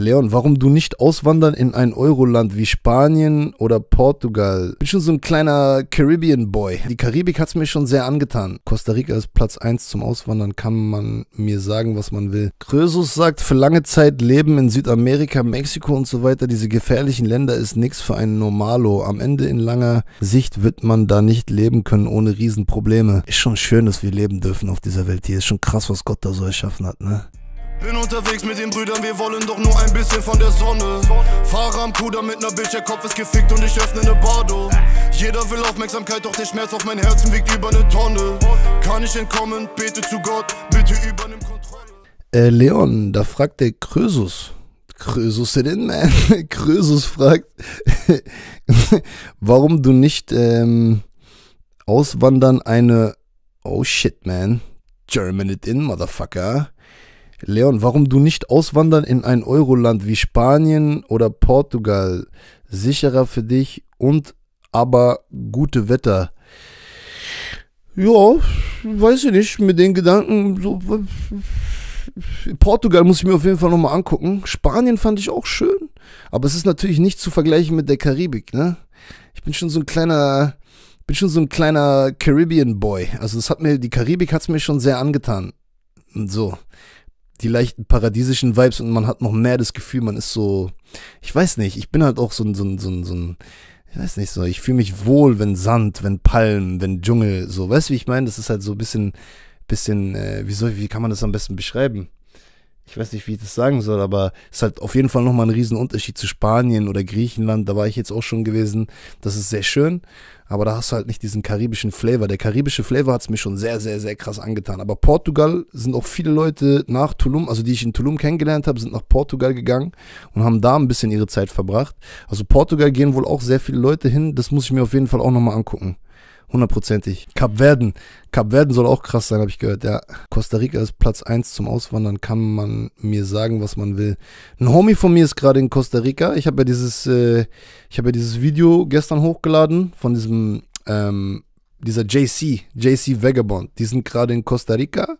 Leon, warum du nicht auswandern in ein Euroland wie Spanien oder Portugal? Bin schon so ein kleiner Caribbean-Boy. Die Karibik hat's mir schon sehr angetan. Costa Rica ist Platz 1 zum Auswandern, kann man mir sagen, was man will. Krösus sagt, für lange Zeit leben in Südamerika, Mexiko und so weiter, diese gefährlichen Länder ist nichts für einen Normalo. Am Ende in langer Sicht wird man da nicht leben können ohne Riesenprobleme. Ist schon schön, dass wir leben dürfen auf dieser Welt hier. Ist schon krass, was Gott da so erschaffen hat, ne? Bin unterwegs mit den Brüdern, wir wollen doch nur ein bisschen von der Sonne. Fahre am Puder mit ner Bitch, der Kopf ist gefickt und ich öffne ne Bardo. Jeder will Aufmerksamkeit, doch der Schmerz auf mein Herzen wiegt über ne Tonne. Kann ich entkommen, bete zu Gott, bitte übernimm Kontrolle. Äh, Leon, da fragt der Krösus. Krösus den Man. Krösus fragt, warum du nicht ähm, Auswandern eine. Oh shit, man. German it in, Motherfucker Leon, warum du nicht auswandern in ein Euroland wie Spanien oder Portugal? Sicherer für dich und aber gute Wetter. Ja, weiß ich nicht, mit den Gedanken, so, Portugal muss ich mir auf jeden Fall nochmal angucken. Spanien fand ich auch schön, aber es ist natürlich nicht zu vergleichen mit der Karibik, ne? Ich bin schon so ein kleiner, bin schon so ein kleiner Caribbean Boy. Also das hat mir, die Karibik hat es mir schon sehr angetan. So die leichten paradiesischen Vibes und man hat noch mehr das Gefühl, man ist so, ich weiß nicht, ich bin halt auch so ein, so ein, so ein, so ein ich weiß nicht so, ich fühle mich wohl, wenn Sand, wenn Palmen, wenn Dschungel, so, weißt du, wie ich meine? Das ist halt so ein bisschen, bisschen, äh, wie soll, wie kann man das am besten beschreiben? ich weiß nicht, wie ich das sagen soll, aber es ist halt auf jeden Fall nochmal ein Riesenunterschied zu Spanien oder Griechenland. Da war ich jetzt auch schon gewesen. Das ist sehr schön, aber da hast du halt nicht diesen karibischen Flavor. Der karibische Flavor hat es mir schon sehr, sehr, sehr krass angetan. Aber Portugal sind auch viele Leute nach Tulum, also die ich in Tulum kennengelernt habe, sind nach Portugal gegangen und haben da ein bisschen ihre Zeit verbracht. Also Portugal gehen wohl auch sehr viele Leute hin. Das muss ich mir auf jeden Fall auch nochmal angucken hundertprozentig. Kap Verden. Kap Verden soll auch krass sein, habe ich gehört. Ja, Costa Rica ist Platz 1 zum Auswandern, kann man mir sagen, was man will. Ein Homie von mir ist gerade in Costa Rica. Ich habe ja dieses, äh, ich habe ja dieses Video gestern hochgeladen von diesem, ähm, dieser JC, JC Vagabond. Die sind gerade in Costa Rica.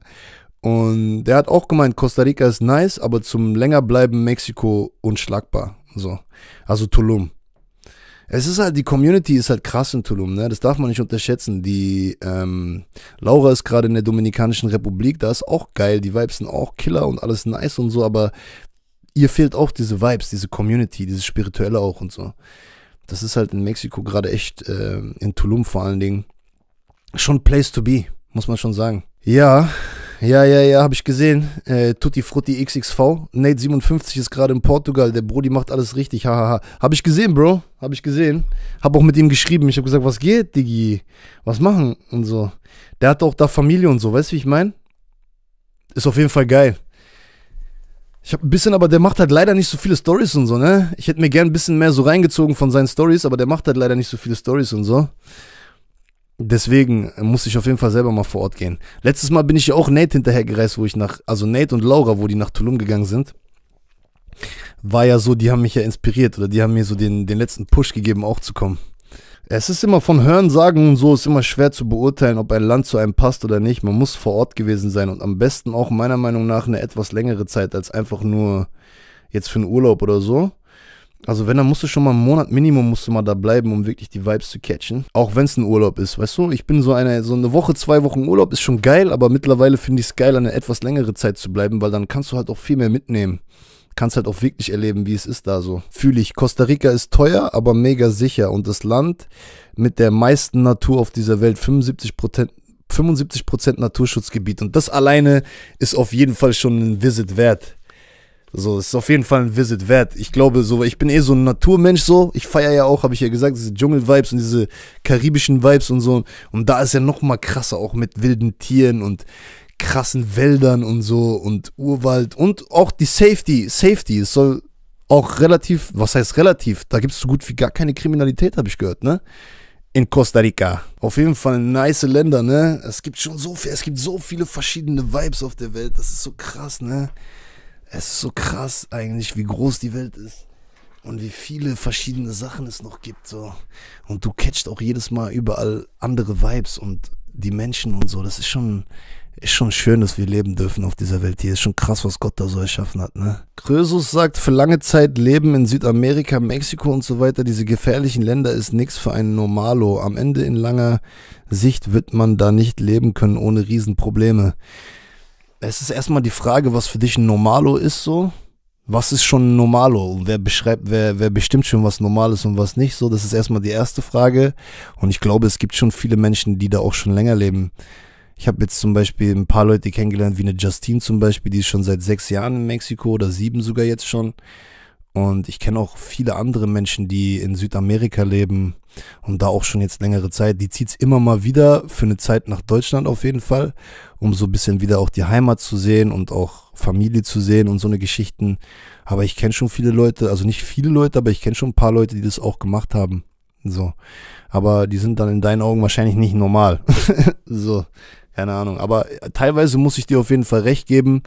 Und der hat auch gemeint, Costa Rica ist nice, aber zum länger bleiben Mexiko unschlagbar. So. Also Tulum. Es ist halt, die Community ist halt krass in Tulum, ne? Das darf man nicht unterschätzen. Die ähm, Laura ist gerade in der Dominikanischen Republik, da ist auch geil, die Vibes sind auch Killer und alles nice und so, aber ihr fehlt auch diese Vibes, diese Community, dieses Spirituelle auch und so. Das ist halt in Mexiko gerade echt, äh, in Tulum vor allen Dingen, schon Place to be, muss man schon sagen. Ja, ja, ja, ja, habe ich gesehen. Äh, Tutti Frutti XXV. Nate57 ist gerade in Portugal. Der Brody macht alles richtig. Hahaha. habe ich gesehen, Bro. Habe ich gesehen. Habe auch mit ihm geschrieben. Ich habe gesagt, was geht, Digi? Was machen? Und so. Der hat auch da Familie und so. Weißt du, wie ich meine? Ist auf jeden Fall geil. Ich habe ein bisschen, aber der macht halt leider nicht so viele Stories und so, ne? Ich hätte mir gern ein bisschen mehr so reingezogen von seinen Stories, aber der macht halt leider nicht so viele Stories und so. Deswegen muss ich auf jeden Fall selber mal vor Ort gehen. Letztes Mal bin ich ja auch Nate hinterhergereist, wo ich nach, also Nate und Laura, wo die nach Tulum gegangen sind. War ja so, die haben mich ja inspiriert oder die haben mir so den, den letzten Push gegeben, auch zu kommen. Es ist immer von Hören, Sagen und so, ist immer schwer zu beurteilen, ob ein Land zu einem passt oder nicht. Man muss vor Ort gewesen sein und am besten auch meiner Meinung nach eine etwas längere Zeit als einfach nur jetzt für einen Urlaub oder so. Also wenn, dann musst du schon mal einen Monat Minimum musst du mal da bleiben, um wirklich die Vibes zu catchen. Auch wenn es ein Urlaub ist, weißt du? Ich bin so eine, so eine Woche, zwei Wochen Urlaub ist schon geil, aber mittlerweile finde ich es geil, eine etwas längere Zeit zu bleiben, weil dann kannst du halt auch viel mehr mitnehmen. Kannst halt auch wirklich erleben, wie es ist da so. Fühle ich, Costa Rica ist teuer, aber mega sicher. Und das Land mit der meisten Natur auf dieser Welt, 75 Prozent, 75% Naturschutzgebiet. Und das alleine ist auf jeden Fall schon ein Visit wert. So, es ist auf jeden Fall ein Visit wert. Ich glaube so, ich bin eh so ein Naturmensch so. Ich feiere ja auch, habe ich ja gesagt, diese Dschungel-Vibes und diese karibischen Vibes und so. Und da ist ja noch mal krasser auch mit wilden Tieren und krassen Wäldern und so und Urwald und auch die Safety. Safety, es soll auch relativ, was heißt relativ? Da gibt es so gut wie gar keine Kriminalität, habe ich gehört, ne? in Costa Rica. Auf jeden Fall nice Länder, ne? Es gibt schon so viel, es gibt so viele verschiedene Vibes auf der Welt. Das ist so krass, ne? Es ist so krass eigentlich, wie groß die Welt ist und wie viele verschiedene Sachen es noch gibt. So. Und du catchst auch jedes Mal überall andere Vibes und die Menschen und so. Das ist schon, ist schon schön, dass wir leben dürfen auf dieser Welt hier. Ist schon krass, was Gott da so erschaffen hat, ne? Krösus sagt, für lange Zeit Leben in Südamerika, Mexiko und so weiter, diese gefährlichen Länder ist nichts für einen Normalo. Am Ende in langer Sicht wird man da nicht leben können ohne Riesenprobleme es ist erstmal die Frage, was für dich ein Normalo ist so. Was ist schon ein Normalo? wer beschreibt, wer, wer bestimmt schon, was normal ist und was nicht? So, das ist erstmal die erste Frage. Und ich glaube, es gibt schon viele Menschen, die da auch schon länger leben. Ich habe jetzt zum Beispiel ein paar Leute kennengelernt, wie eine Justine zum Beispiel, die ist schon seit sechs Jahren in Mexiko oder sieben sogar jetzt schon. Und ich kenne auch viele andere Menschen, die in Südamerika leben und da auch schon jetzt längere Zeit. Die zieht es immer mal wieder für eine Zeit nach Deutschland auf jeden Fall, um so ein bisschen wieder auch die Heimat zu sehen und auch Familie zu sehen und so eine Geschichten. Aber ich kenne schon viele Leute, also nicht viele Leute, aber ich kenne schon ein paar Leute, die das auch gemacht haben. So. Aber die sind dann in deinen Augen wahrscheinlich nicht normal. so. Keine Ahnung. Aber äh, teilweise muss ich dir auf jeden Fall recht geben.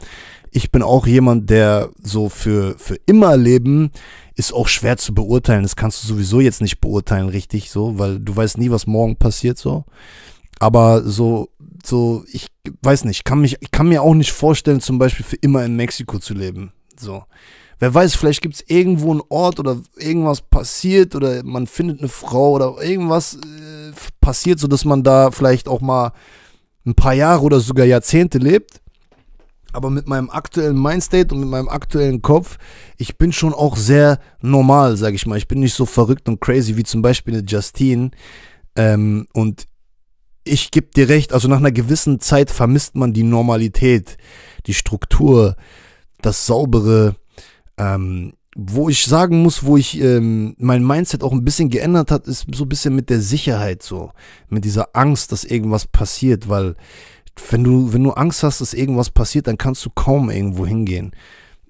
Ich bin auch jemand, der so für, für immer leben ist auch schwer zu beurteilen. Das kannst du sowieso jetzt nicht beurteilen, richtig so, weil du weißt nie, was morgen passiert so. Aber so, so, ich weiß nicht, kann mich, ich kann mir auch nicht vorstellen, zum Beispiel für immer in Mexiko zu leben. So. Wer weiß, vielleicht gibt es irgendwo einen Ort oder irgendwas passiert oder man findet eine Frau oder irgendwas äh, passiert, sodass man da vielleicht auch mal ein paar Jahre oder sogar Jahrzehnte lebt. Aber mit meinem aktuellen Mindstate und mit meinem aktuellen Kopf, ich bin schon auch sehr normal, sage ich mal. Ich bin nicht so verrückt und crazy wie zum Beispiel eine Justine. Ähm, und ich gebe dir recht, also nach einer gewissen Zeit vermisst man die Normalität, die Struktur, das Saubere, ähm, wo ich sagen muss, wo ich ähm, mein Mindset auch ein bisschen geändert hat, ist so ein bisschen mit der Sicherheit so, mit dieser Angst, dass irgendwas passiert, weil wenn du wenn du Angst hast, dass irgendwas passiert, dann kannst du kaum irgendwo hingehen.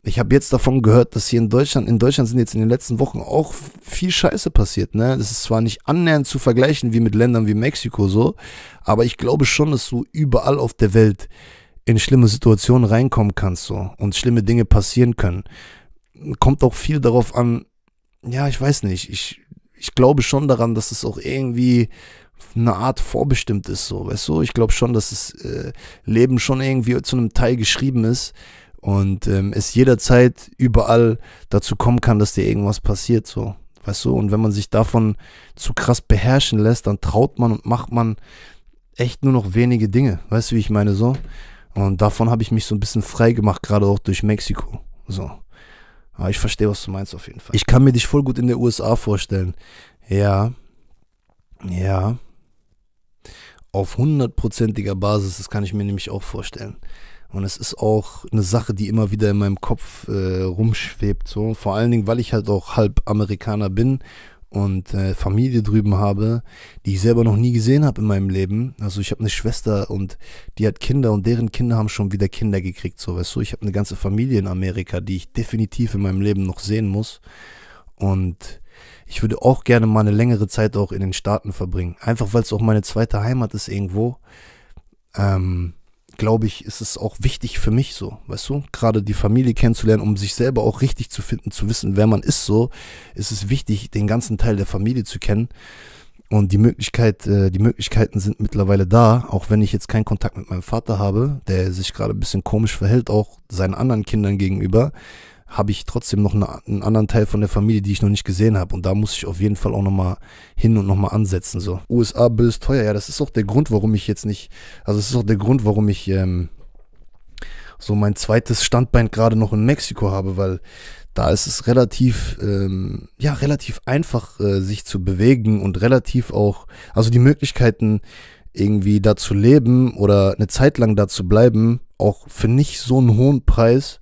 Ich habe jetzt davon gehört, dass hier in Deutschland, in Deutschland sind jetzt in den letzten Wochen auch viel Scheiße passiert. Ne, das ist zwar nicht annähernd zu vergleichen wie mit Ländern wie Mexiko so, aber ich glaube schon, dass du überall auf der Welt in schlimme Situationen reinkommen kannst so und schlimme Dinge passieren können kommt auch viel darauf an, ja, ich weiß nicht, ich, ich glaube schon daran, dass es auch irgendwie eine Art vorbestimmt ist, so, weißt du? Ich glaube schon, dass das äh, Leben schon irgendwie zu einem Teil geschrieben ist und ähm, es jederzeit überall dazu kommen kann, dass dir irgendwas passiert, so, weißt du? Und wenn man sich davon zu krass beherrschen lässt, dann traut man und macht man echt nur noch wenige Dinge, weißt du, wie ich meine, so? Und davon habe ich mich so ein bisschen frei gemacht, gerade auch durch Mexiko, so. Aber ich verstehe, was du meinst auf jeden Fall. Ich kann mir dich voll gut in den USA vorstellen. Ja. Ja. Auf hundertprozentiger Basis, das kann ich mir nämlich auch vorstellen. Und es ist auch eine Sache, die immer wieder in meinem Kopf äh, rumschwebt. So. Vor allen Dingen, weil ich halt auch halb Amerikaner bin und äh, Familie drüben habe, die ich selber noch nie gesehen habe in meinem Leben. Also ich habe eine Schwester und die hat Kinder und deren Kinder haben schon wieder Kinder gekriegt, so weißt du. Ich habe eine ganze Familie in Amerika, die ich definitiv in meinem Leben noch sehen muss. Und ich würde auch gerne mal eine längere Zeit auch in den Staaten verbringen. Einfach weil es auch meine zweite Heimat ist irgendwo. Ähm, glaube ich, ist es auch wichtig für mich so, weißt du? Gerade die Familie kennenzulernen, um sich selber auch richtig zu finden, zu wissen, wer man ist so, ist es wichtig, den ganzen Teil der Familie zu kennen. Und die Möglichkeit, äh, die Möglichkeiten sind mittlerweile da, auch wenn ich jetzt keinen Kontakt mit meinem Vater habe, der sich gerade ein bisschen komisch verhält, auch seinen anderen Kindern gegenüber, habe ich trotzdem noch eine, einen anderen Teil von der Familie, die ich noch nicht gesehen habe. Und da muss ich auf jeden Fall auch nochmal hin und nochmal ansetzen. So. USA bös teuer, ja, das ist auch der Grund, warum ich jetzt nicht, also es ist auch der Grund, warum ich ähm, so mein zweites Standbein gerade noch in Mexiko habe, weil da ist es relativ, ähm, ja, relativ einfach, äh, sich zu bewegen und relativ auch, also die Möglichkeiten, irgendwie da zu leben oder eine Zeit lang da zu bleiben, auch für nicht so einen hohen Preis,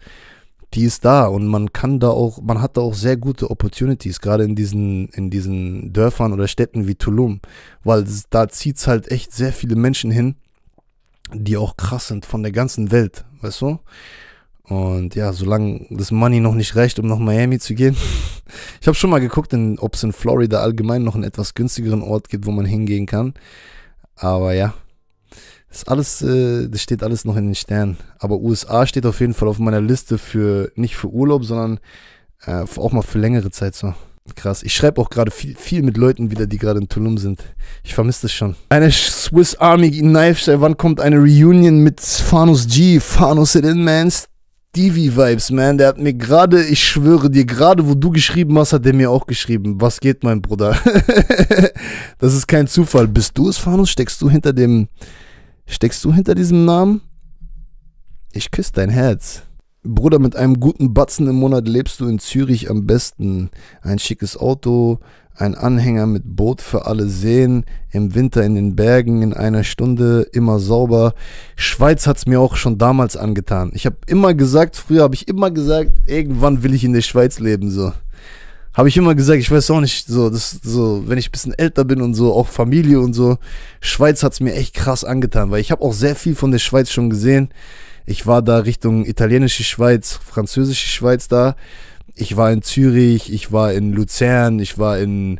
die ist da und man kann da auch, man hat da auch sehr gute Opportunities, gerade in diesen, in diesen Dörfern oder Städten wie Tulum, weil es, da zieht es halt echt sehr viele Menschen hin, die auch krass sind von der ganzen Welt, weißt du? Und ja, solange das Money noch nicht reicht, um nach Miami zu gehen. Ich habe schon mal geguckt, ob es in Florida allgemein noch einen etwas günstigeren Ort gibt, wo man hingehen kann. Aber ja, ist alles, äh, das steht alles noch in den Sternen. Aber USA steht auf jeden Fall auf meiner Liste für, nicht für Urlaub, sondern äh, auch mal für längere Zeit so. Krass. Ich schreibe auch gerade viel, viel mit Leuten wieder, die gerade in Tulum sind. Ich vermisse das schon. Eine Swiss Army Knife, wann kommt eine Reunion mit Fanus G? Fanus it in man. Stevie-Vibes, man. Der hat mir gerade, ich schwöre dir, gerade wo du geschrieben hast, hat der mir auch geschrieben. Was geht, mein Bruder? das ist kein Zufall. Bist du es, Fanus? Steckst du hinter dem Steckst du hinter diesem Namen? Ich küsse dein Herz. Bruder, mit einem guten Batzen im Monat lebst du in Zürich am besten. Ein schickes Auto, ein Anhänger mit Boot für alle Seen, im Winter in den Bergen, in einer Stunde, immer sauber. Schweiz hat es mir auch schon damals angetan. Ich habe immer gesagt, früher habe ich immer gesagt, irgendwann will ich in der Schweiz leben, so habe ich immer gesagt, ich weiß auch nicht, so, das, so, wenn ich ein bisschen älter bin und so, auch Familie und so, Schweiz hat's mir echt krass angetan, weil ich habe auch sehr viel von der Schweiz schon gesehen. Ich war da Richtung italienische Schweiz, französische Schweiz da. Ich war in Zürich, ich war in Luzern, ich war in,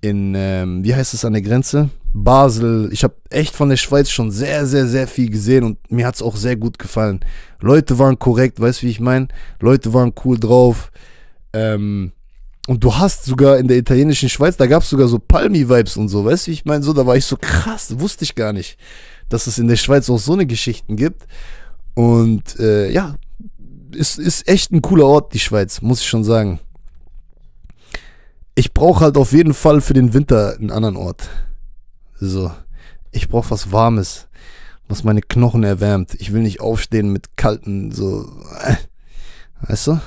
in ähm, wie heißt es an der Grenze? Basel. Ich habe echt von der Schweiz schon sehr, sehr, sehr viel gesehen und mir hat's auch sehr gut gefallen. Leute waren korrekt, weißt du, wie ich meine? Leute waren cool drauf. Ähm, und du hast sogar in der italienischen Schweiz, da gab es sogar so Palmi-Vibes und so, weißt du, ich meine so, da war ich so krass, wusste ich gar nicht, dass es in der Schweiz auch so eine Geschichten gibt. Und äh, ja, ist, ist echt ein cooler Ort, die Schweiz, muss ich schon sagen. Ich brauche halt auf jeden Fall für den Winter einen anderen Ort. So, ich brauche was Warmes, was meine Knochen erwärmt. Ich will nicht aufstehen mit kalten, so, äh, weißt du?